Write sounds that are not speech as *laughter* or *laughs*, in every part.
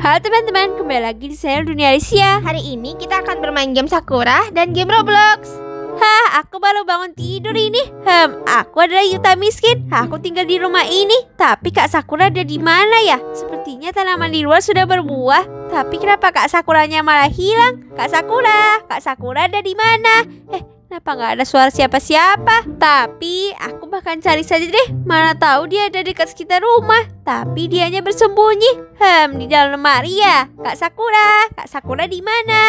Halo teman-teman, kembali lagi di channel Dunia Alicia Hari ini kita akan bermain game Sakura dan game Roblox Hah, aku baru bangun tidur ini Hmm, aku adalah Yuta Miskin Aku tinggal di rumah ini Tapi Kak Sakura ada di mana ya? Sepertinya tanaman di luar sudah berbuah Tapi kenapa Kak Sakuranya malah hilang? Kak Sakura, Kak Sakura ada di mana? Eh, Kenapa nggak ada suara siapa-siapa? Tapi aku bahkan cari saja deh. Mana tahu dia ada dekat sekitar rumah. Tapi dianya bersembunyi. Hmm, di dalam lemari ya. Kak Sakura, Kak Sakura di mana?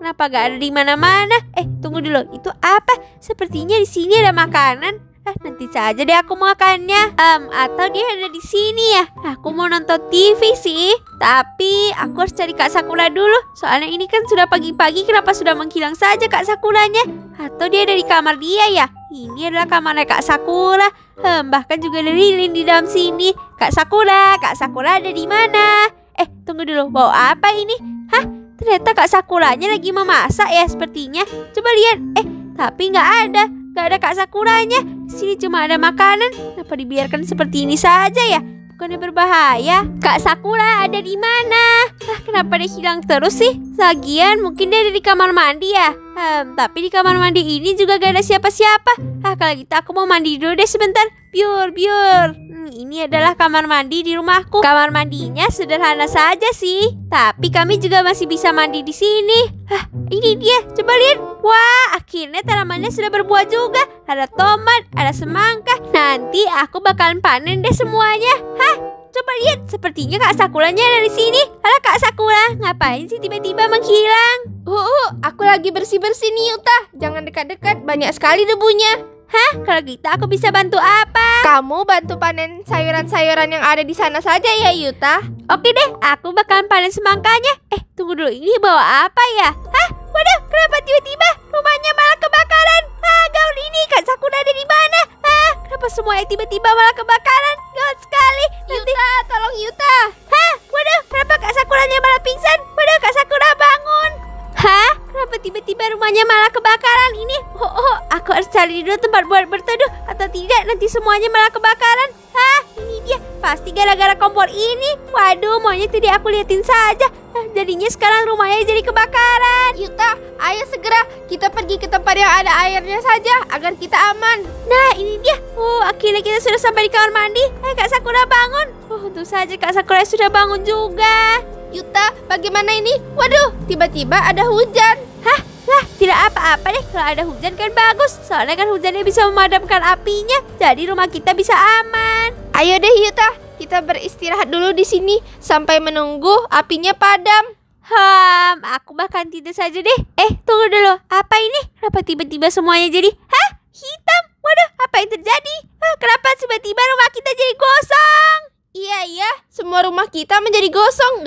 kenapa nggak ada di mana-mana? Eh, tunggu dulu. Itu apa? Sepertinya di sini ada makanan. Ah, nanti saja deh aku makannya. Um, atau dia ada di sini ya? Aku mau nonton TV sih, tapi aku harus cari Kak Sakura dulu. Soalnya ini kan sudah pagi-pagi, kenapa sudah menghilang saja Kak Sakuranya? Atau dia ada di kamar dia ya? Ini adalah kamar Kak Sakura. Hmm, bahkan juga ada lilin di dalam sini. Kak Sakura, Kak Sakura ada di mana? Eh, tunggu dulu. bawa apa ini? Hah? Ternyata Kak Sakuranya lagi memasak ya sepertinya. Coba lihat. Eh, tapi nggak ada. Gak ada Kak Sakuranya. Sini cuma ada makanan. Kenapa dibiarkan seperti ini saja ya? Bukannya berbahaya. Kak Sakura ada di mana? Ah, kenapa dia hilang terus sih? Lagian mungkin dia ada di kamar mandi ya. Hmm, tapi di kamar mandi ini juga gak ada siapa-siapa. Ah, kalau gitu aku mau mandi dulu deh sebentar. Biur, biur ini adalah kamar mandi di rumahku. Kamar mandinya sederhana saja sih, tapi kami juga masih bisa mandi di sini. Hah, ini dia, coba lihat. Wah, akhirnya tanamannya sudah berbuah juga. Ada tomat, ada semangka. Nanti aku bakalan panen deh semuanya. Hah, coba lihat. Sepertinya Kak Sakulanya ada di sini. Halo Kak Sakula, ngapain sih tiba-tiba menghilang? uh, aku lagi bersih-bersih nih, Uta. Jangan dekat-dekat, banyak sekali debunya. Hah? Kalau gitu aku bisa bantu apa? Kamu bantu panen sayuran-sayuran yang ada di sana saja ya Yuta Oke deh, aku bakalan panen semangkanya Eh, tunggu dulu, ini bawa apa ya? Hah? Waduh, kenapa tiba-tiba rumahnya malah kebakaran? Ah, gaun ini kan Sakura ada di mana? Hah, kenapa semuanya tiba-tiba malah kebakaran? Gawat sekali Nanti... Yuta, tolong Yuta Hah? Waduh, kenapa Kak Sakuranya malah pingsan? Waduh, Kak Sakura bangun Hah? Kenapa tiba-tiba rumahnya malah kebakaran ini? Oh, oh, aku harus cari dulu tempat buat berteduh atau tidak nanti semuanya malah kebakaran. Hah? Ini dia. Pasti gara-gara kompor ini. Waduh, maunya tidak aku liatin saja. Jadinya sekarang rumahnya jadi kebakaran. Yuta, ayo segera kita pergi ke tempat yang ada airnya saja agar kita aman. Nah, ini dia. Oh, akhirnya kita sudah sampai di kamar mandi. Eh, Kak Sakura bangun. Oh, tuh saja Kak Sakura sudah bangun juga. Yuta, bagaimana ini? Waduh, tiba-tiba ada hujan. Hah? Lah, tidak apa-apa deh kalau ada hujan kan bagus. Soalnya kan hujannya bisa memadamkan apinya. Jadi rumah kita bisa aman. Ayo deh Yuta, kita beristirahat dulu di sini sampai menunggu apinya padam. Hmm, aku bahkan tidur saja deh. Eh, tunggu dulu. Apa ini? Kenapa tiba-tiba semuanya jadi? Hah?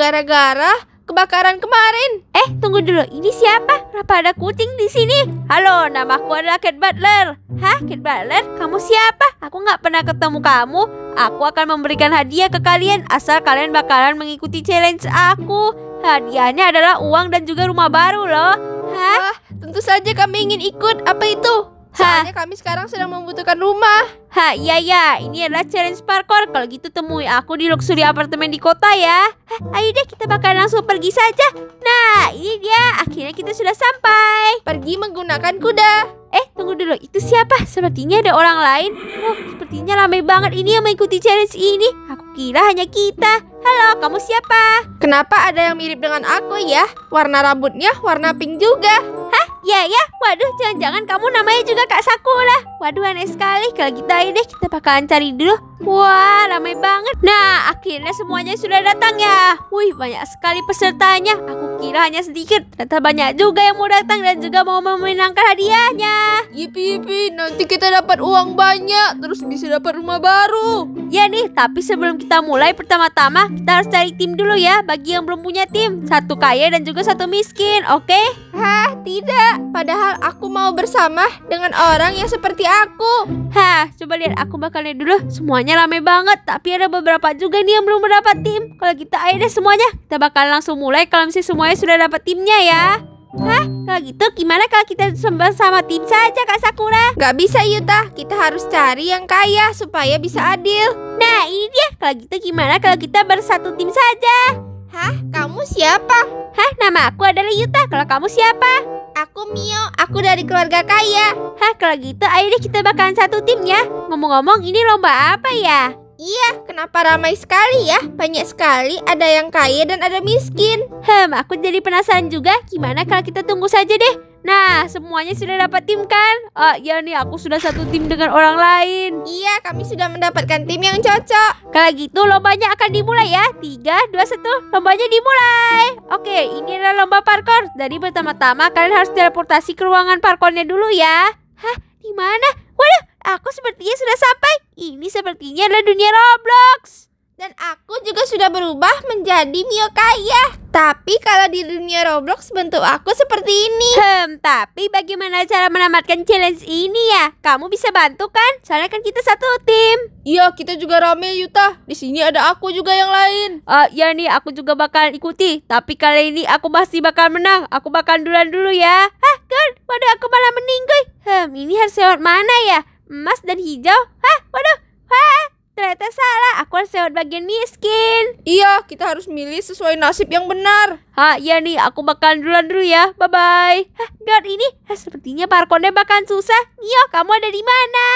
gara-gara kebakaran kemarin. Eh, tunggu dulu. Ini siapa? Kenapa ada kucing di sini? Halo, nama aku adalah Cat Butler. Hah, Cat Butler? Kamu siapa? Aku nggak pernah ketemu kamu. Aku akan memberikan hadiah ke kalian asal kalian bakalan mengikuti challenge aku. Hadiahnya adalah uang dan juga rumah baru loh. Hah? Wah, tentu saja kami ingin ikut. Apa itu? Soalnya ha. kami sekarang sedang membutuhkan rumah. Ha, iya ya. Ini adalah challenge parkour. Kalau gitu temui aku di luxury apartemen di kota ya. Ha, ayo deh kita bakal langsung pergi saja. Nah, ini dia. Akhirnya kita sudah sampai. Pergi menggunakan kuda. Eh, tunggu dulu. Itu siapa? Sepertinya ada orang lain. Oh, sepertinya ramai banget ini yang mengikuti challenge ini. Aku kira hanya kita. Halo, kamu siapa? Kenapa ada yang mirip dengan aku ya? Warna rambutnya warna pink juga. Hah? Ya ya, waduh jangan-jangan kamu namanya juga Kak Sakura. Waduh aneh sekali, kalau kita gitu ini deh kita bakalan cari dulu Wah, ramai banget. Nah, akhirnya semuanya sudah datang ya. Wih, banyak sekali pesertanya. Aku kira hanya sedikit. Ternyata banyak juga yang mau datang dan juga mau memenangkan hadiahnya. Yipi, yipi. Nanti kita dapat uang banyak. Terus bisa dapat rumah baru. Ya nih, tapi sebelum kita mulai pertama-tama, kita harus cari tim dulu ya. Bagi yang belum punya tim. Satu kaya dan juga satu miskin, oke? Okay? Hah, tidak. Padahal aku mau bersama dengan orang yang seperti aku. Hah, coba lihat. Aku bakal lihat dulu semuanya Semuanya rame banget, tapi ada beberapa juga nih yang belum mendapat tim. Kalau kita gitu, ayo deh semuanya, kita bakal langsung mulai kalau misalnya semuanya sudah dapat timnya ya. Hah? Kalau gitu gimana kalau kita sembah sama tim saja Kak Sakura? Gak bisa Yuta, kita harus cari yang kaya supaya bisa adil. Nah ini dia, kalau gitu gimana kalau kita bersatu tim saja? Hah? Kamu siapa? Hah? Nama aku adalah Yuta, kalau kamu siapa? Aku Mio, aku dari keluarga kaya. Hah, kalau gitu ayo deh kita bakalan satu tim ya. Ngomong-ngomong, ini lomba apa ya? Iya, kenapa ramai sekali ya? Banyak sekali, ada yang kaya dan ada miskin. Hmm, aku jadi penasaran juga. Gimana kalau kita tunggu saja deh? Nah, semuanya sudah dapat tim kan? Oh, iya nih, aku sudah satu tim dengan orang lain. Iya, kami sudah mendapatkan tim yang cocok. Kalau gitu, lombanya akan dimulai ya. 3, 2, 1, lombanya dimulai. Oke, ini adalah lomba parkour. Jadi pertama-tama kalian harus teleportasi ke ruangan parkournya dulu ya. Hah, di mana? Waduh, aku sepertinya sudah sampai. Ini sepertinya adalah dunia Roblox. Dan aku juga sudah berubah menjadi Mio Kaya. Tapi kalau di dunia Roblox bentuk aku seperti ini. Hmm, tapi bagaimana cara menamatkan challenge ini ya? Kamu bisa bantu kan? Soalnya kan kita satu tim. Iya, kita juga rame Yuta. Di sini ada aku juga yang lain. Uh, ya nih, aku juga bakal ikuti. Tapi kali ini aku masih bakal menang. Aku bakal duluan dulu ya. Hah, kan? Waduh, aku malah meninggal Hmm, ini harus lewat mana ya? Emas dan hijau? Hah, waduh. Hah, Ternyata salah, aku harus lewat bagian miskin. Iya, kita harus milih sesuai nasib yang benar. Ha, iya nih, aku makan duluan dulu ya. Bye-bye. Hah, guard ini, Hah, sepertinya parkonnya bakal susah. Nio, iya, kamu ada di mana?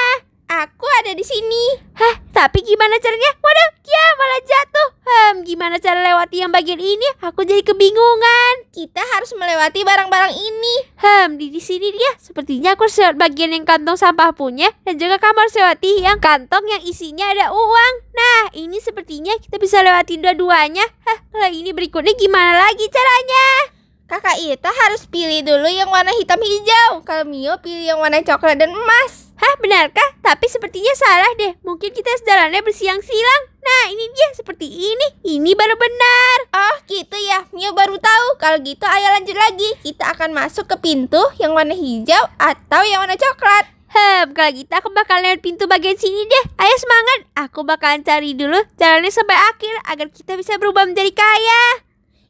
Aku ada di sini. Hah, tapi gimana caranya? Waduh, ya malah jatuh. Hmm, gimana cara lewati yang bagian ini? Aku jadi kebingungan. Kita harus melewati barang-barang ini. Hmm, di, di sini dia. Sepertinya aku lewat bagian yang kantong sampah punya. Dan juga kamar lewati yang kantong yang isinya ada uang. Nah, ini sepertinya kita bisa lewati dua-duanya. Hah, kalau ini berikutnya gimana lagi caranya? Kakak Ita harus pilih dulu yang warna hitam hijau. Kalau Mio pilih yang warna coklat dan emas. Hah, benarkah? Tapi sepertinya salah deh. Mungkin kita sejalannya bersilang-silang. Nah, ini dia seperti ini. Ini baru benar. Oh, gitu ya. Mio baru tahu. Kalau gitu ayo lanjut lagi. Kita akan masuk ke pintu yang warna hijau atau yang warna coklat. Hmm, kalau gitu aku bakal lewat pintu bagian sini deh. Ayo semangat. Aku bakalan cari dulu jalannya sampai akhir agar kita bisa berubah menjadi kaya.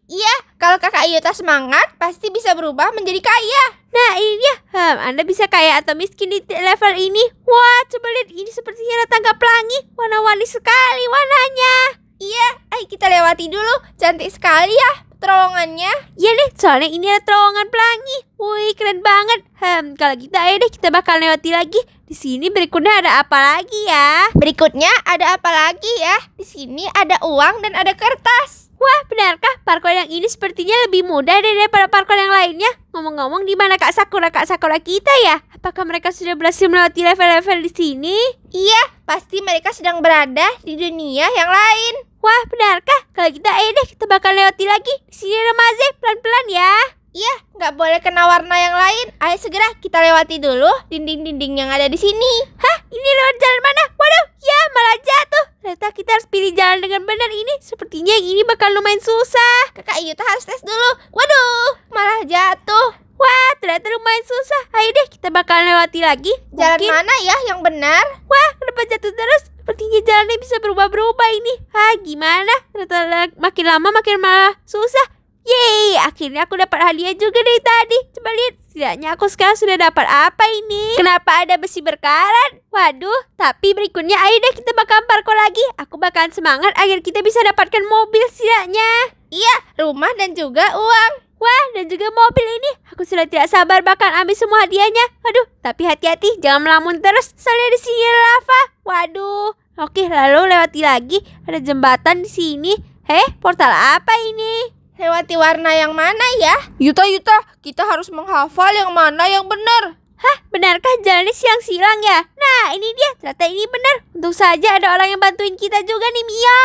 Iya, kalau kakak tas semangat, pasti bisa berubah menjadi kaya. Nah, ini dia. Hmm, Anda bisa kaya atau miskin di level ini. Wah, coba lihat ini seperti sepertinya tangga pelangi. Warna-warni sekali warnanya. Iya, ayo kita lewati dulu. Cantik sekali ya terowongannya. Iya deh, soalnya ini ada terowongan pelangi. Wih, keren banget. Hmm, kalau kita gitu ayo deh kita bakal lewati lagi. Di sini berikutnya ada apa lagi ya? Berikutnya ada apa lagi ya? Di sini ada uang dan ada kertas. Wah, benarkah parkour yang ini sepertinya lebih mudah daripada parkour yang lainnya? Ngomong-ngomong, di mana Kak Sakura Kak Sakura kita ya? Apakah mereka sudah berhasil melewati level-level di sini? Iya, pasti mereka sedang berada di dunia yang lain. Wah, benarkah? Kalau kita eh deh, kita bakal lewati lagi. Di sini Remaze, pelan-pelan ya. Iya, nggak boleh kena warna yang lain. Ayo segera kita lewati dulu dinding-dinding yang ada di sini. Hah, ini lewat jalan mana? Waduh, ya malah jatuh. Ternyata kita harus pilih jalan dengan benar ini. Sepertinya yang ini bakal lumayan susah. Kakak Yuta harus tes dulu. Waduh, malah jatuh. Wah, ternyata lumayan susah. Ayo deh, kita bakal lewati lagi. Jalan Mungkin... mana ya yang benar? Wah, kenapa jatuh terus? Sepertinya jalannya bisa berubah-berubah ini. Ah, gimana? Ternyata makin lama makin malah susah. Yeay, akhirnya aku dapat hadiah juga dari tadi. Coba lihat, setidaknya aku sekarang sudah dapat apa ini? Kenapa ada besi berkarat? Waduh, tapi berikutnya ayo deh kita bakal parkour lagi. Aku bakalan semangat agar kita bisa dapatkan mobil setidaknya. Iya, rumah dan juga uang. Wah, dan juga mobil ini. Aku sudah tidak sabar bakal ambil semua hadiahnya. Waduh. tapi hati-hati, jangan melamun terus. Soalnya di sini lava. Waduh. Oke, lalu lewati lagi. Ada jembatan di sini. Eh, portal apa ini? Lewati warna yang mana ya? Yuta, Yuta, kita harus menghafal yang mana yang benar. Hah, benarkah jalannya yang silang ya? Nah, ini dia. Ternyata ini benar. Untung saja ada orang yang bantuin kita juga nih, Mia.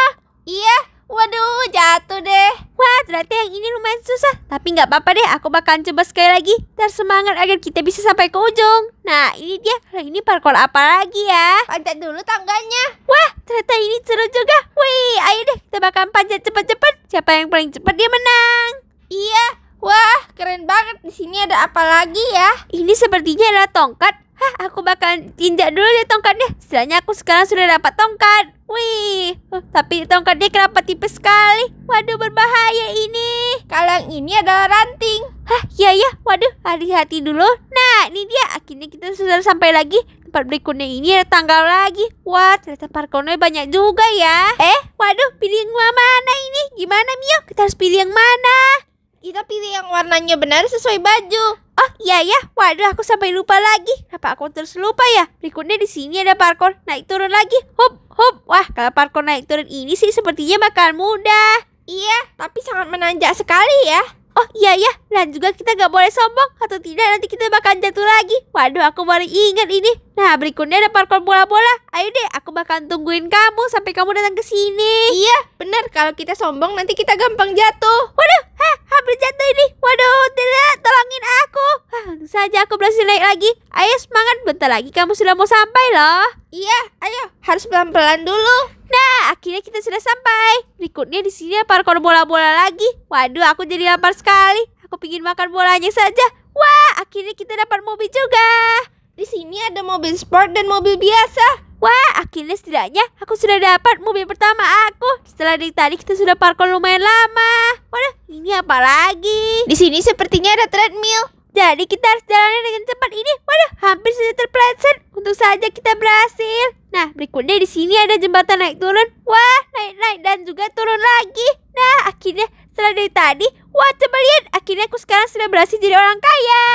Iya, waduh, jatuh deh. Wah, ternyata yang ini lumayan susah. Tapi nggak apa-apa deh, aku bakalan coba sekali lagi. semangat agar kita bisa sampai ke ujung. Nah, ini dia. ini parkour apa lagi ya? Pancat dulu tangganya. Wah, Ternyata ini seru juga. Wih, ayo deh kita bakal panjat cepat-cepat. Siapa yang paling cepat dia menang. Iya. Wah, keren banget. Di sini ada apa lagi ya? Ini sepertinya adalah tongkat. Hah, aku bakal injak dulu deh tongkatnya. Setelahnya aku sekarang sudah dapat tongkat. Wih, oh, tapi tongkatnya kenapa tipis sekali? Waduh, berbahaya ini. Kalau yang ini adalah ranting. Hah, iya ya. Waduh, hati-hati dulu. Nah, ini dia. Akhirnya kita sudah sampai lagi tempat berikutnya ini ada tanggal lagi. Wah, ternyata parkournya banyak juga ya. Eh, waduh, pilih yang mana ini? Gimana, Mio? Kita harus pilih yang mana? Kita pilih yang warnanya benar sesuai baju. Oh iya ya, waduh aku sampai lupa lagi. Apa aku terus lupa ya? Berikutnya di sini ada parkour naik turun lagi. Hup hup. Wah kalau parkour naik turun ini sih sepertinya bakal mudah. Iya, tapi sangat menanjak sekali ya. Oh iya ya, dan juga kita gak boleh sombong Atau tidak nanti kita bakal jatuh lagi Waduh aku baru ingat ini Nah berikutnya ada parkour bola-bola Ayo deh aku bakal tungguin kamu sampai kamu datang ke sini Iya benar kalau kita sombong nanti kita gampang jatuh Waduh ha, hampir jatuh ini Waduh tidak tolongin aku Hah, saja aku berhasil naik lagi Ayo semangat bentar lagi kamu sudah mau sampai loh Iya ayo harus pelan-pelan dulu akhirnya kita sudah sampai. Berikutnya di sini parkor bola-bola lagi. Waduh, aku jadi lapar sekali. Aku pingin makan bolanya saja. Wah, akhirnya kita dapat mobil juga. Di sini ada mobil sport dan mobil biasa. Wah, akhirnya setidaknya aku sudah dapat mobil pertama aku. Setelah dari tadi kita sudah parkour lumayan lama. Waduh, ini apa lagi? Di sini sepertinya ada treadmill. Jadi kita harus jalannya dengan cepat ini. Waduh, hampir saja terpleset. Untuk saja kita berhasil. Nah, berikutnya di sini ada jembatan naik turun. Wah, naik-naik dan juga turun lagi. Nah, akhirnya setelah dari tadi, wah coba lihat, akhirnya aku sekarang sudah berhasil jadi orang kaya.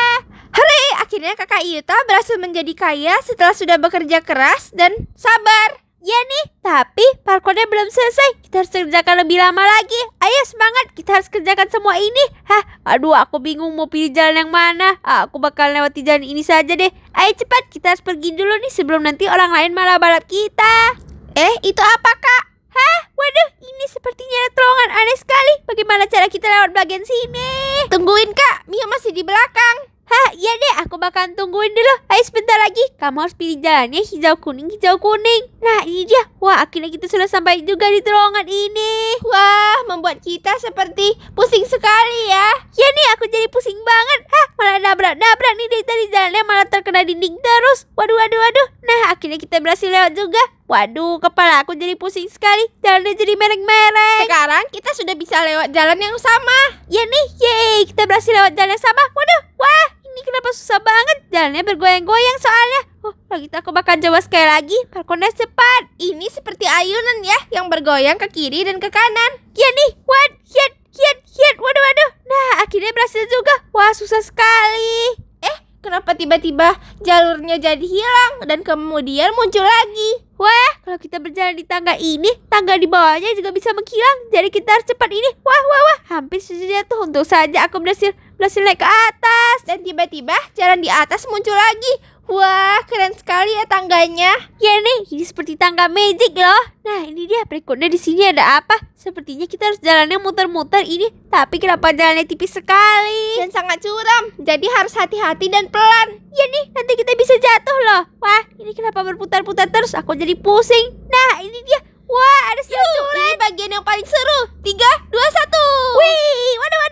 Hore, akhirnya kakak Yuta berhasil menjadi kaya setelah sudah bekerja keras dan sabar. Iya nih, tapi parkurnya belum selesai. Kita harus kerjakan lebih lama lagi. Ayo semangat, kita harus kerjakan semua ini. Hah, aduh aku bingung mau pilih jalan yang mana. Ah, aku bakal lewati jalan ini saja deh. Ayo cepat, kita harus pergi dulu nih sebelum nanti orang lain malah balap kita. Eh, itu apa kak? Hah, waduh, ini sepertinya ada terowongan aneh sekali. Bagaimana cara kita lewat bagian sini? Tungguin kak, Mia masih di belakang. Hah, iya deh, aku bakal tungguin dulu. Ayo sebentar lagi. Kamu harus pilih jalannya hijau kuning, hijau kuning. Nah, ini dia. Wah, akhirnya kita sudah sampai juga di terowongan ini. Wah, membuat kita seperti pusing sekali ya. Ya nih, aku jadi pusing banget. Hah, malah nabrak-nabrak nih dari tadi jalannya malah terkena dinding terus. Waduh, waduh, waduh. Nah, akhirnya kita berhasil lewat juga. Waduh, kepala aku jadi pusing sekali. Jalannya jadi mereng-mereng. Sekarang kita sudah bisa lewat jalan yang sama. Ya nih, yeay. Kita berhasil lewat jalan yang sama. Waduh, wah. Ini kenapa susah banget? Jalannya bergoyang-goyang soalnya. Oh, lagi aku bakal jawab sekali lagi. Parkonnya cepat. Ini seperti ayunan ya, yang bergoyang ke kiri dan ke kanan. Ya nih, what? hiat, hiat, hiat. Waduh, waduh. Nah, akhirnya berhasil juga. Wah, susah sekali. Eh, kenapa tiba-tiba jalurnya jadi hilang dan kemudian muncul lagi? Wah, kalau kita berjalan di tangga ini, tangga di bawahnya juga bisa menghilang. Jadi kita harus cepat ini. Wah, wah, wah. Hampir saja jatuh. Untung saja aku berhasil, berhasil naik ke atas. Dan tiba-tiba jalan di atas muncul lagi. Wah, keren sekali ya tangganya. Ya nih, ini seperti tangga magic loh. Nah, ini dia berikutnya di sini ada apa? Sepertinya kita harus jalannya muter-muter ini, tapi kenapa jalannya tipis sekali? Dan sangat curam, jadi harus hati-hati dan pelan. Ya nih, nanti kita bisa jatuh loh. Wah, ini kenapa berputar-putar terus? Aku jadi pusing. Nah, ini dia. Wah, ada seru Ini bagian yang paling seru. Tiga, dua, satu. Wih, waduh, waduh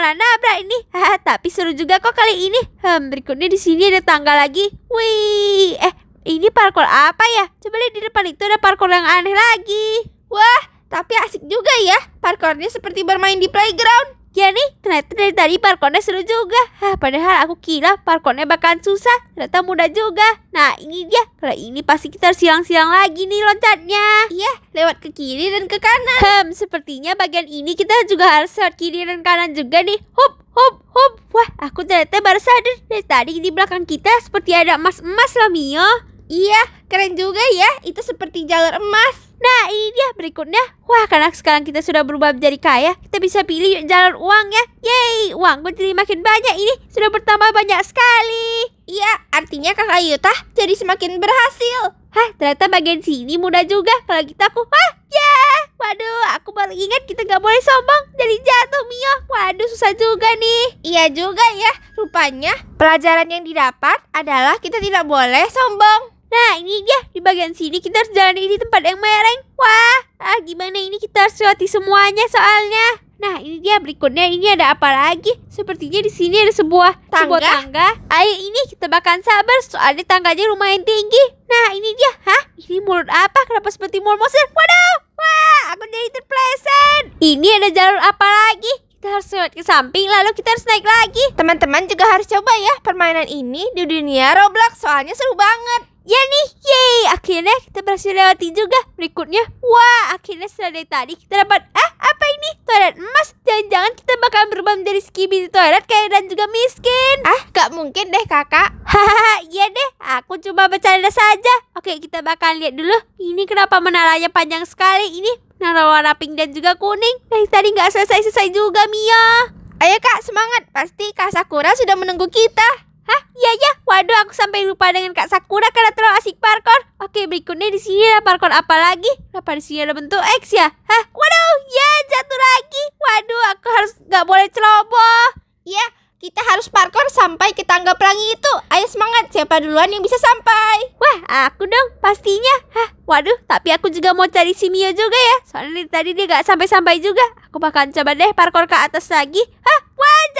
malah nabrak ini. tapi seru juga kok kali ini. Hmm, berikutnya di sini ada tangga lagi. Wih, eh ini parkour apa ya? Coba lihat di depan itu ada parkour yang aneh lagi. Wah, tapi asik juga ya. Parkournya seperti bermain di playground. Ya nih, ternyata dari tadi parkornya seru juga. Hah, padahal aku kira parkonnya bakalan susah. Ternyata mudah juga. Nah, ini dia. Kalau ini pasti kita harus silang-silang lagi nih loncatnya. Iya, lewat ke kiri dan ke kanan. Hmm, sepertinya bagian ini kita juga harus lewat kiri dan kanan juga nih. Hup, hup, hup. Wah, aku ternyata baru sadar. Dari tadi di belakang kita seperti ada emas-emas loh, Mio. Iya, keren juga ya. Itu seperti jalur emas. Nah, ini dia berikutnya. Wah, karena sekarang kita sudah berubah menjadi kaya, kita bisa pilih jalur uang ya. Yeay, uang jadi makin banyak ini. Sudah bertambah banyak sekali. Iya, artinya kakak Yuta jadi semakin berhasil. Hah, ternyata bagian sini mudah juga kalau kita aku. Hah, ya. Yeah! Waduh, aku baru ingat kita nggak boleh sombong. Jadi jatuh, Mio. Waduh, susah juga nih. Iya juga ya. Rupanya pelajaran yang didapat adalah kita tidak boleh sombong. Nah ini dia di bagian sini kita harus jalan di tempat yang mereng Wah ah, gimana ini kita harus lewati semuanya soalnya Nah ini dia berikutnya ini ada apa lagi? Sepertinya di sini ada sebuah tangga. sebuah tangga. Ayo ini kita bahkan sabar soalnya tangganya lumayan tinggi. Nah ini dia, hah? Ini mulut apa? Kenapa seperti mulut monster? Waduh, wah aku jadi terpleset. Ini ada jalur apa lagi? Kita harus lewat ke samping lalu kita harus naik lagi. Teman-teman juga harus coba ya permainan ini di dunia Roblox soalnya seru banget. Ya nih, yeay, akhirnya kita berhasil lewati juga berikutnya. Wah, akhirnya setelah dari tadi kita dapat, Eh, apa ini? Toilet emas, jangan-jangan kita bakal berubah menjadi di toilet kayak dan juga miskin. Ah, gak mungkin deh kakak. Hahaha, *laughs* iya deh, aku cuma bercanda saja. Oke, kita bakal lihat dulu. Ini kenapa menaranya panjang sekali, ini menara warna pink dan juga kuning. Dari tadi gak selesai-selesai juga, Mia. Ayo kak, semangat. Pasti Kak Sakura sudah menunggu kita. Hah? Iya ya. Waduh, aku sampai lupa dengan Kak Sakura karena terlalu asik parkour. Oke, berikutnya di sini ada parkour apa lagi? Apa di sini ada bentuk X ya? Hah? Waduh, ya jatuh lagi. Waduh, aku harus nggak boleh ceroboh. Iya, kita harus parkour sampai ke tangga pelangi itu. Ayo semangat, siapa duluan yang bisa sampai? Wah, aku dong, pastinya. Hah, waduh, tapi aku juga mau cari si Mio juga ya. Soalnya tadi dia nggak sampai-sampai juga. Aku bakalan coba deh parkour ke atas lagi. Hah,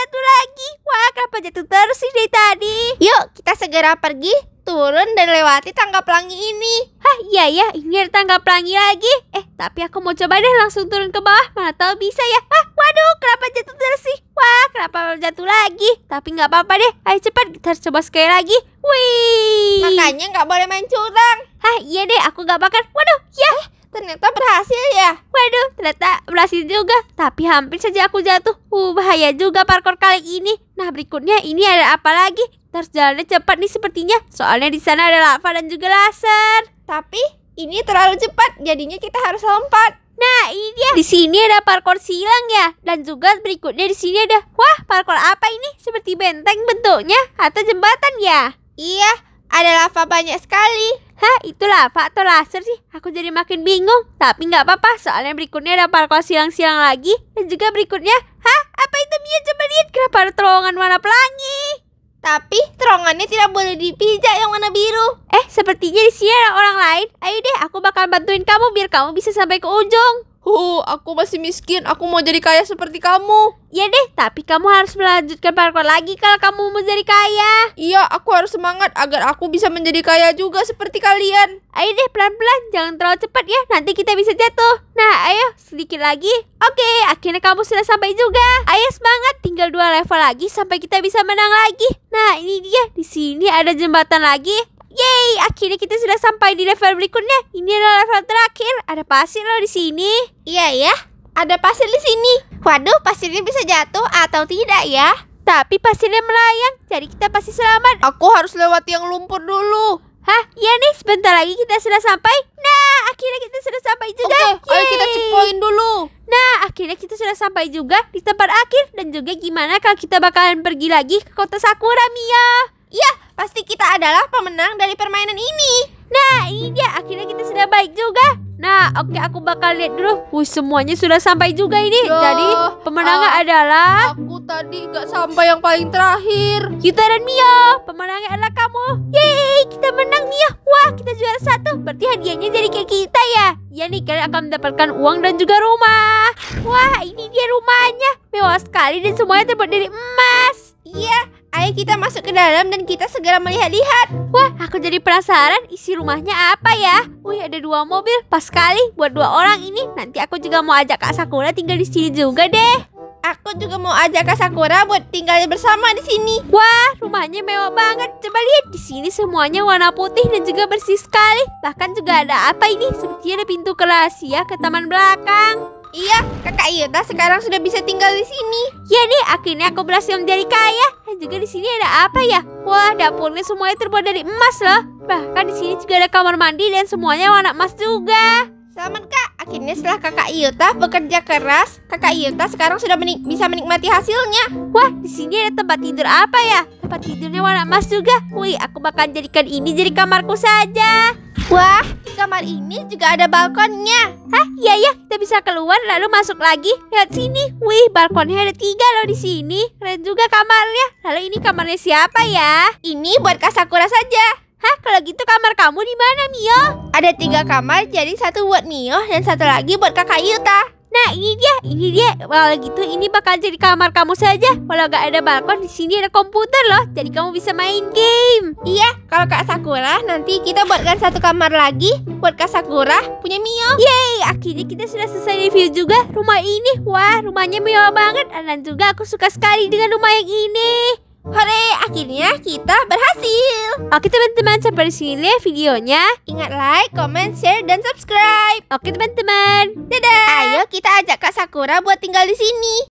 jatuh lagi. Wah, kenapa jatuh terus sih dari tadi? Yuk, kita segera pergi, turun dan lewati tangga pelangi ini. Hah, iya ya, ini ada tangga pelangi lagi. Eh, tapi aku mau coba deh langsung turun ke bawah. Mana tahu bisa ya. Hah, waduh, kenapa jatuh terus sih? Wah, kenapa jatuh lagi? Tapi nggak apa-apa deh. Ayo cepat, kita harus coba sekali lagi. Wih. Makanya nggak boleh main curang. Hah, iya deh, aku nggak bakal. Waduh, ya. Eh? Ternyata berhasil ya. Waduh, ternyata berhasil juga. Tapi hampir saja aku jatuh. Uh, bahaya juga parkour kali ini. Nah, berikutnya ini ada apa lagi? Terus jalannya cepat nih sepertinya. Soalnya di sana ada lava dan juga laser. Tapi ini terlalu cepat, jadinya kita harus lompat. Nah, ini dia. Di sini ada parkour silang ya. Dan juga berikutnya di sini ada. Wah, parkour apa ini? Seperti benteng bentuknya atau jembatan ya? Iya, ada lava banyak sekali. Hah, itulah faktor laser sih. Aku jadi makin bingung. Tapi nggak apa-apa, soalnya berikutnya ada parkour silang-silang lagi. Dan juga berikutnya, hah, apa itu Mia? Coba lihat kenapa ada terowongan warna pelangi. Tapi terowongannya tidak boleh dipijak yang warna biru. Eh, sepertinya di sini ada orang lain. Ayo deh, aku bakal bantuin kamu biar kamu bisa sampai ke ujung. Uh, aku masih miskin. Aku mau jadi kaya seperti kamu. Iya deh, tapi kamu harus melanjutkan parkour lagi kalau kamu mau jadi kaya. Iya, aku harus semangat agar aku bisa menjadi kaya juga seperti kalian. Ayo deh, pelan-pelan. Jangan terlalu cepat ya, nanti kita bisa jatuh. Nah, ayo, sedikit lagi. Oke, akhirnya kamu sudah sampai juga. Ayo semangat, tinggal dua level lagi sampai kita bisa menang lagi. Nah, ini dia. Di sini ada jembatan lagi. Yeay, akhirnya kita sudah sampai di level berikutnya. Ini adalah level terakhir. Ada pasir loh di sini. Iya ya, ada pasir di sini. Waduh, pasirnya bisa jatuh atau tidak ya? Tapi pasirnya melayang, jadi kita pasti selamat. Aku harus lewat yang lumpur dulu. Hah? Iya nih, sebentar lagi kita sudah sampai. Nah, akhirnya kita sudah sampai juga. Oke, okay, ayo kita checkpoint dulu. Nah, akhirnya kita sudah sampai juga di tempat akhir. Dan juga gimana kalau kita bakalan pergi lagi ke kota Sakura, Mia? Iya, pasti kita adalah pemenang dari permainan ini. Nah, ini dia. Akhirnya kita sudah baik juga. Nah, oke okay, aku bakal lihat dulu. Wuh, semuanya sudah sampai juga ini. Duh, iya. Jadi pemenangnya uh, adalah aku tadi nggak sampai yang paling terakhir. Kita dan Mio. Pemenangnya adalah kamu. Yeay, kita menang Mio. Wah, kita juara satu. Berarti hadiahnya jadi kayak kita ya. Ya nih, kalian akan mendapatkan uang dan juga rumah. Wah, ini dia rumahnya. Mewah sekali dan semuanya terbuat dari emas. Iya. Ayo kita masuk ke dalam dan kita segera melihat-lihat. Wah, aku jadi penasaran isi rumahnya apa ya? Wih, ada dua mobil. Pas sekali buat dua orang ini. Nanti aku juga mau ajak Kak Sakura tinggal di sini juga deh. Aku juga mau ajak Kak Sakura buat tinggal bersama di sini. Wah, rumahnya mewah banget. Coba lihat di sini semuanya warna putih dan juga bersih sekali. Bahkan juga ada apa ini? Sepertinya ada pintu kelas ya ke taman belakang. Iya, kakak Yuta sekarang sudah bisa tinggal di sini. Ya nih, akhirnya aku berhasil menjadi kaya juga di sini ada apa ya? Wah, dapurnya semuanya terbuat dari emas loh. Bahkan di sini juga ada kamar mandi dan semuanya warna emas juga. Selamat kak, akhirnya setelah kakak Iuta bekerja keras, kakak Iuta sekarang sudah menik bisa menikmati hasilnya. Wah, di sini ada tempat tidur apa ya? Tempat tidurnya warna emas juga. Wih, aku bakal jadikan ini jadi kamarku saja. Wah, di kamar ini juga ada balkonnya. Hah, iya ya, kita bisa keluar lalu masuk lagi. Lihat sini, wih, balkonnya ada tiga loh di sini. Keren juga kamarnya. Lalu ini kamarnya siapa ya? Ini buat Kak Sakura saja. Hah, kalau gitu kamar kamu di mana, Mio? Ada tiga kamar, jadi satu buat Mio dan satu lagi buat kakak Yuta. Nah, ini dia, ini dia. Kalau gitu ini bakal jadi kamar kamu saja. Kalau nggak ada balkon, di sini ada komputer loh. Jadi kamu bisa main game. Iya, kalau Kak Sakura, nanti kita buatkan satu kamar lagi buat Kak Sakura punya Mio. Yeay, akhirnya kita sudah selesai review juga rumah ini. Wah, rumahnya mewah banget. Dan juga aku suka sekali dengan rumah yang ini. Hore, akhirnya kita berhasil. Oke teman-teman, sampai di sini deh videonya. Ingat like, comment, share, dan subscribe. Oke teman-teman. Dadah. Ayo kita ajak Kak Sakura buat tinggal di sini.